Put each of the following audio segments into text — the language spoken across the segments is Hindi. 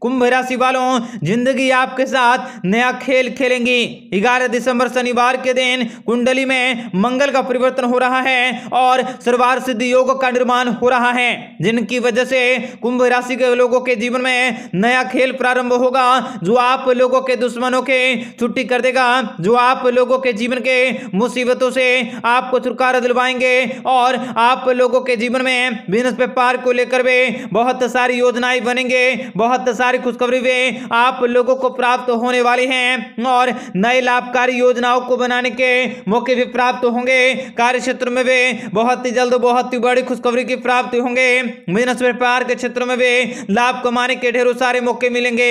कुंभ राशि वालों जिंदगी आपके साथ नया खेल खेलेंगी ग्यारह दिसंबर शनिवार के दिन कुंडली में मंगल का परिवर्तन हो रहा है और सर्वार सिद्ध योग का निर्माण हो रहा है जिनकी वजह से कुंभ राशि के लोगों के जीवन में नया खेल प्रारंभ होगा जो आप लोगों के दुश्मनों के छुट्टी कर देगा जो आप लोगों के जीवन के मुसीबतों से आपको छुटकारा दिलवाएंगे और आप लोगों के जीवन में बिजनेस व्यापार को लेकर वे बहुत सारी योजनाएं बनेंगे बहुत सारी सारी खुशखबरी वे आप लोगों को प्राप्त होने वाले हैं और नए लाभकारी योजनाओं को बनाने के मौके भी प्राप्त होंगे कार्य क्षेत्र में वे बहुत ही जल्द बहुत ही बड़ी खुशखबरी की प्राप्ति होंगे बिजनेस व्यापार के क्षेत्र में वे लाभ कमाने के ढेरों सारे मौके मिलेंगे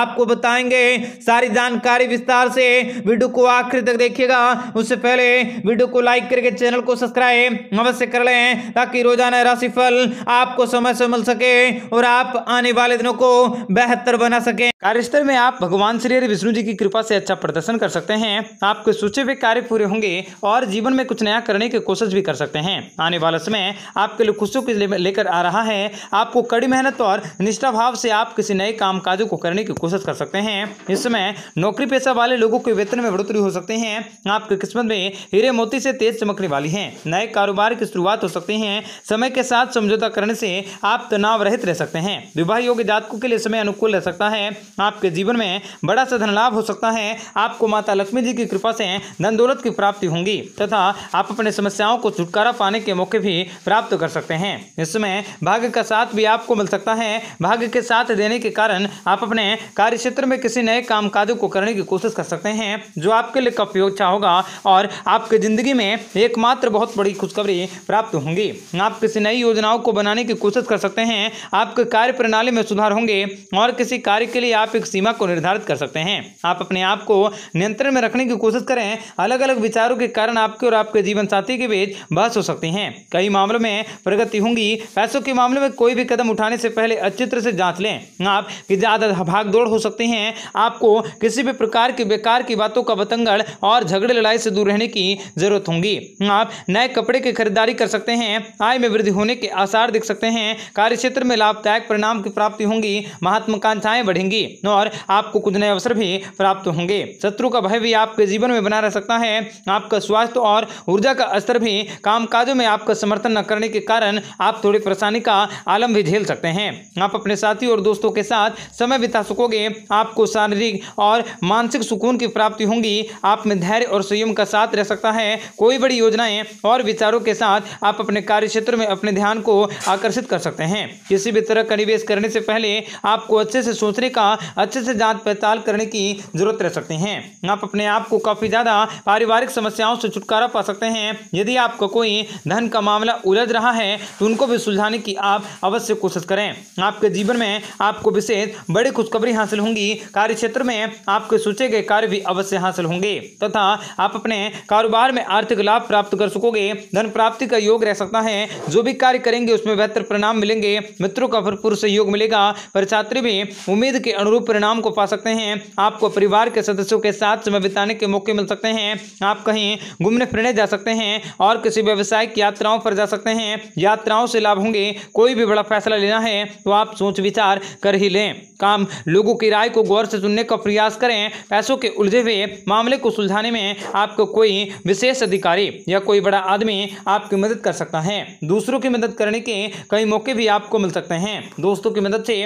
आपको बताएंगे सारी जानकारी विस्तार से वीडियो को आखिर तक देखिएगा उससे पहले वीडियो को लाइक करके चैनल को सब्सक्राइब अवश्य कर लें ताकि रोजाना राशिफल आपको समय से मिल सके और आप आने वाले दिनों को बेहतर बना सके कार्यस्थल में आप भगवान श्री हरि विष्णु जी की कृपा से अच्छा प्रदर्शन कर सकते हैं आपके सोचे हुए कार्य पूरे होंगे और जीवन में कुछ नया करने की कोशिश भी कर सकते हैं आने वाले समय आपके लिए खुशियों के लेकर आ रहा है आपको कड़ी मेहनत और निष्ठा भाव से आप किसी नए काम को करने की कोशिश कर सकते हैं इस समय नौकरी पेशा वाले लोगों के वेतन में बढ़ोतरी हो सकते हैं आपकी किस्मत में हीरे मोती से तेज चमकने वाली है नए कारोबार की शुरुआत हो सकती है समय के साथ समझौता करने से आप तनाव रहित रह सकते हैं विवाह योग्य जातकों के लिए समय अनुकूल रह सकता है आपके जीवन में बड़ा सा धन लाभ हो सकता है आपको माता लक्ष्मी जी की कृपा से धन दौलत की प्राप्ति होंगी तथा आप अपने समस्याओं को छुटकारा पाने के मौके भी प्राप्त कर सकते हैं इस समय भाग्य का साथ भी आपको मिल सकता है भाग्य के साथ देने के कारण आप अपने कार्य क्षेत्र में किसी नए काम कार्य को करने की कोशिश कर सकते हैं जो आपके लिए काफी अच्छा होगा और आपके ज़िंदगी में एकमात्र बहुत बड़ी खुशखबरी प्राप्त होंगी आप किसी नई योजनाओं को बनाने की कोशिश कर सकते हैं आपके कार्य प्रणाली में सुधार होंगे और किसी कार्य के लिए आप एक सीमा को निर्धारित कर सकते हैं आप अपने आप को नियंत्रण में रखने की कोशिश करें अलग अलग विचारों के कारण आपके और आपके जीवन साथी के बीच बहस हो सकती है कई मामलों में प्रगति होंगी पैसों के मामले में कोई भी कदम उठाने से पहले अच्छी तरह से जांच लें आप ज़्यादा भागदौड़ हो सकते हैं आपको किसी भी प्रकार के बेकार की बातों का बतंगड़ और झगड़े लड़ाई से दूर रहने की जरूरत होगी आप नए कपड़े की खरीदारी कर सकते हैं आय में वृद्धि होने के आसार दिख सकते हैं कार्य क्षेत्र में लाभदायक परिणाम की प्राप्ति होंगी महत्व आत्मकांक्षाएं बढ़ेंगी और आपको कुछ नए अवसर भी प्राप्त होंगे शत्रु का भय भी आपके जीवन में बना रह सकता है आपका स्वास्थ्य और ऊर्जा का स्तर भी काम में आपका समर्थन न करने के कारण आप थोड़ी परेशानी का आलम भी झेल सकते हैं आप अपने साथी और दोस्तों के साथ समय बिता सकोगे आपको शारीरिक और मानसिक सुकून की प्राप्ति होगी आप में धैर्य और संयम का साथ रह सकता है कोई बड़ी योजनाएं और विचारों के साथ आप अपने कार्य क्षेत्र में अपने ध्यान को आकर्षित कर सकते हैं किसी भी तरह का निवेश करने से पहले आपको अच्छे से सोचने का अच्छे से जांच पड़ताल करने की जरूरत रह सकते हैं आप अपने आप को काफ़ी ज़्यादा पारिवारिक समस्याओं से छुटकारा पा सकते हैं यदि आपका कोई धन का मामला उलझ रहा है तो उनको भी सुलझाने की आप अवश्य कोशिश करें आपके जीवन में आपको विशेष बड़ी खुशखबरी हासिल होंगी कार्य क्षेत्र में आपके सोचे गए कार्य भी अवश्य हासिल होंगे तथा आप अपने कारोबार में आर्थिक लाभ प्राप्त कर सकोगे धन प्राप्ति का योग रह सकता है जो भी कार्य करेंगे उसमें बेहतर परिणाम मिलेंगे मित्रों का भरपूर सहयोग मिलेगा पर छात्री भी उम्मीद के अनुरूप परिणाम को पा सकते हैं आपको परिवार के सदस्यों के साथ समय बिताने के मौके मिल सकते हैं आप कहीं घूमने फिरने जा सकते हैं और किसी व्यवसाय की यात्राओं पर जा सकते हैं यात्राओं से लाभ होंगे कोई भी बड़ा फैसला लेना है तो आप सोच विचार कर ही लें काम लोगों की राय को गौर से सुनने का प्रयास करें पैसों के उलझे हुए मामले को सुलझाने में आपको कोई विशेष अधिकारी या कोई बड़ा आदमी आपकी मदद कर सकता है दूसरों की मदद करने के कई मौके भी आपको मिल सकते हैं दोस्तों की मदद से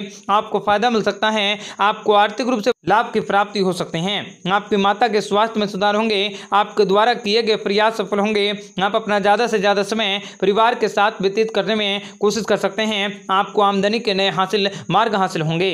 आपको फायदा मिल सकता है आपको आर्थिक रूप से लाभ की प्राप्ति हो सकते हैं आपकी माता के स्वास्थ्य में सुधार होंगे आपके द्वारा किए गए प्रयास सफल होंगे आप अपना ज़्यादा से ज़्यादा समय परिवार के साथ व्यतीत करने में कोशिश कर सकते हैं आपको आमदनी के नए हासिल मार्ग हासिल होंगे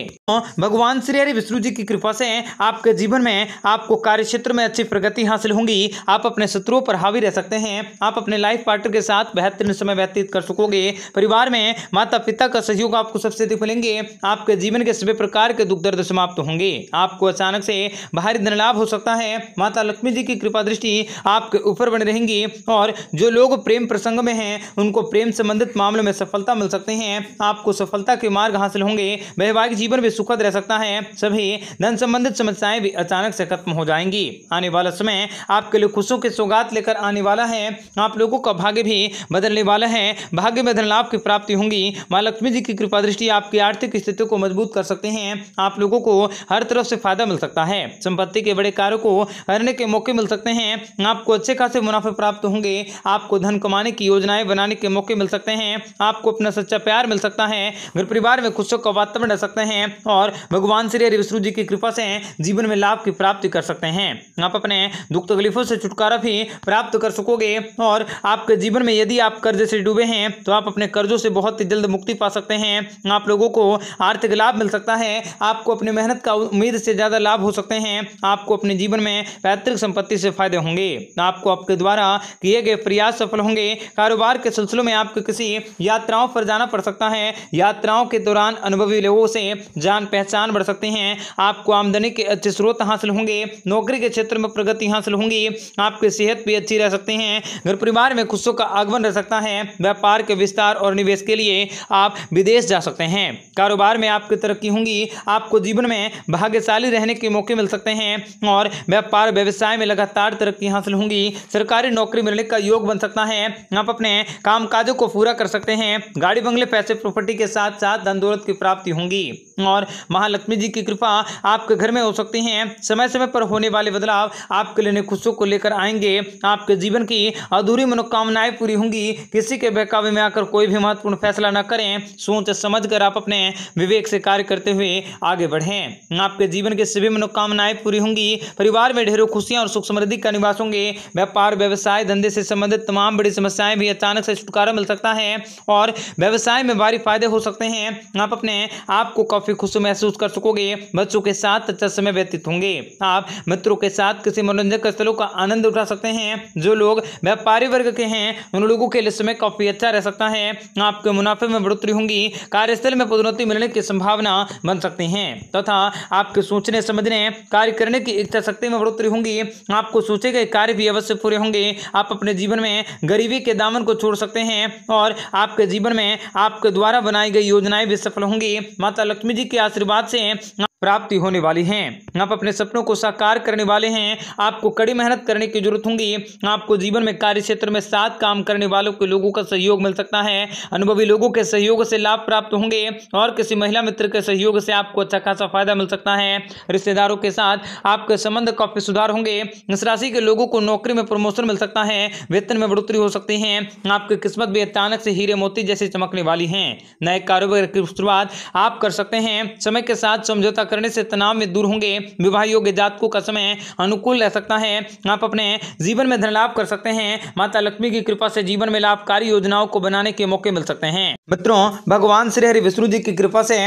भगवान श्री हरि विष्णु जी की कृपा से आपके जीवन में आपको कार्य क्षेत्र में अच्छी प्रगति हासिल होगी आप अपने शत्रुओं पर हावी रह सकते हैं आप अपने लाइफ पार्टनर के साथ बेहतरीन समय व्यतीत कर सकोगे परिवार में माता पिता का सहयोग आपको सबसे अधिक मिलेंगे आपके जीवन जीवन के सभी प्रकार के दुख दर्द समाप्त होंगे आपको अचानक से भारी धन लाभ हो सकता है माता लक्ष्मी जी की कृपा दृष्टि आपके ऊपर बनी रहेंगी और जो लोग प्रेम प्रसंग में हैं उनको प्रेम संबंधित मामलों में सफलता मिल सकते हैं आपको सफलता के मार्ग हासिल होंगे वैवाहिक जीवन भी सुखद रह सकता है सभी धन संबंधित समस्याएं भी अचानक से खत्म हो जाएंगी आने वाला समय आपके लिए खुशों के सौगात लेकर आने वाला है आप लोगों का भाग्य भी बदलने वाला है भाग्य में धन लाभ की प्राप्ति होंगी माँ लक्ष्मी जी की कृपा दृष्टि आपकी आर्थिक स्थिति को मजबूत मजबूत कर सकते हैं आप लोगों को हर तरफ से फायदा मिल सकता है संपत्ति के बड़े कार्य को करने के मौके मिल सकते हैं आपको अच्छे खासे मुनाफे प्राप्त होंगे आपको धन कमाने की योजनाएं बनाने के मौके मिल सकते हैं आपको अपना सच्चा प्यार मिल सकता है घर परिवार में खुशों का वातावरण रह सकते हैं और भगवान श्री हरि विष्णु जी की कृपा से जीवन में लाभ की प्राप्ति कर सकते हैं आप अपने दुख तकलीफों से छुटकारा भी प्राप्त कर सकोगे और आपके जीवन में यदि आप कर्जे से डूबे हैं तो आप अपने कर्जों से बहुत ही जल्द मुक्ति पा सकते हैं आप लोगों को आर्थिक लाभ मिल सकता है आपको अपनी मेहनत का उम्मीद से ज़्यादा लाभ हो सकते हैं आपको अपने जीवन में पैतृक संपत्ति से फायदे होंगे आपको आपके द्वारा किए गए प्रयास सफल होंगे कारोबार के सिलसिलों में आपको किसी यात्राओं पर जाना पड़ सकता है यात्राओं के दौरान अनुभवी लोगों से जान पहचान बढ़ सकते हैं आपको आमदनी के अच्छे स्रोत हासिल होंगे नौकरी के क्षेत्र में प्रगति हासिल होंगी आपकी सेहत भी अच्छी रह सकती है घर परिवार में खुशों का आगमन रह सकता है व्यापार के विस्तार और निवेश के लिए आप विदेश जा सकते हैं कारोबार में आपकी तरक्की होंगी आपको जीवन में भाग्यशाली रहने के मौके मिल सकते हैं और व्यापार व्यवसाय में लगातार तरक्की हासिल होंगी सरकारी नौकरी मिलने का योग बन सकता है आप अपने कामकाजों को पूरा कर सकते हैं गाड़ी बंगले पैसे प्रॉपर्टी के साथ साथ धन दौलत की प्राप्ति होंगी और महालक्ष्मी जी की कृपा आपके घर में हो सकती है समय समय पर होने वाले बदलाव आपके लिए खुशियों को लेकर आएंगे आपके जीवन की अधूरी मनोकामनाएं पूरी होंगी किसी के बहकावे में आकर कोई भी महत्वपूर्ण फैसला न करें सोच समझ कर आप अपने विवेक से कार्य करते हुए आगे बढ़ें आपके जीवन की सभी मनोकामनाएं पूरी होंगी परिवार में ढेरों खुशियां और सुख समृद्धि का निवास होंगे व्यापार व्यवसाय धंधे से संबंधित तमाम बड़ी समस्याएं भी अचानक से छुटकारा मिल सकता है और व्यवसाय में भारी फायदे हो सकते हैं आप अपने आप को काफी काफी खुश महसूस कर सकोगे बच्चों के साथ अच्छा समय व्यतीत होंगे आप मित्रों के साथ किसी मनोरंजक स्थलों का आनंद उठा सकते हैं जो लोग व्यापारी वर्ग के हैं उन लोगों के लिए समय काफी अच्छा रह सकता है आपके मुनाफे में बढ़ोतरी होंगी कार्यस्थल में पदोन्नति मिलने की संभावना बन सकती है तथा आपके सोचने समझने कार्य करने की इच्छा शक्ति में बढ़ोतरी होंगी आपको सोचे गए कार्य भी अवश्य पूरे होंगे आप अपने जीवन में गरीबी के दामन को छोड़ सकते हैं और आपके जीवन में आपके द्वारा बनाई गई योजनाएं भी सफल होंगी माता लक्ष्मी जी के आशीर्वाद से प्राप्ति होने वाली है आप अपने सपनों को साकार करने वाले हैं आपको कड़ी मेहनत करने की जरूरत होगी आपको जीवन में कार्य क्षेत्र में साथ काम करने वालों के लोगों का सहयोग मिल सकता है अनुभवी लोगों के सहयोग से लाभ प्राप्त होंगे और किसी महिला मित्र के सहयोग से आपको अच्छा खासा फायदा मिल सकता है रिश्तेदारों के साथ आपके संबंध काफी सुधार होंगे इस राशि के लोगों को नौकरी में प्रमोशन मिल सकता है वेतन में बढ़ोतरी हो सकती है आपकी किस्मत भी अचानक से हीरे मोती जैसे चमकने वाली है नए कारोबार की शुरुआत आप कर सकते हैं समय के साथ समझौता करने से तनाव में दूर होंगे विवाह योग्य जातकों का समय अनुकूल रह सकता है आप अपने जीवन में धन लाभ कर सकते हैं माता लक्ष्मी की कृपा से जीवन में लाभकारी योजनाओं को बनाने के मौके मिल सकते हैं मित्रों भगवान श्री हरि विष्णु जी की कृपा से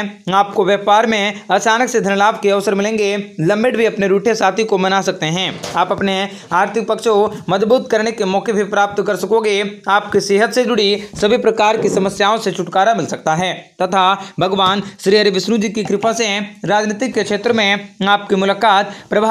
आपको व्यापार में अचानक से धन लाभ के अवसर मिलेंगे लंबेट भी अपने रूठे साथी को मना सकते हैं आप अपने आर्थिक पक्षों मजबूत करने के मौके भी प्राप्त कर सकोगे आपकी सेहत से जुड़ी सभी प्रकार की समस्याओं से छुटकारा मिल सकता है तथा भगवान श्री हरि विष्णु जी की कृपा से राजनीति राजनीति के क्षेत्र में आपकी मुलाकात प्रभाव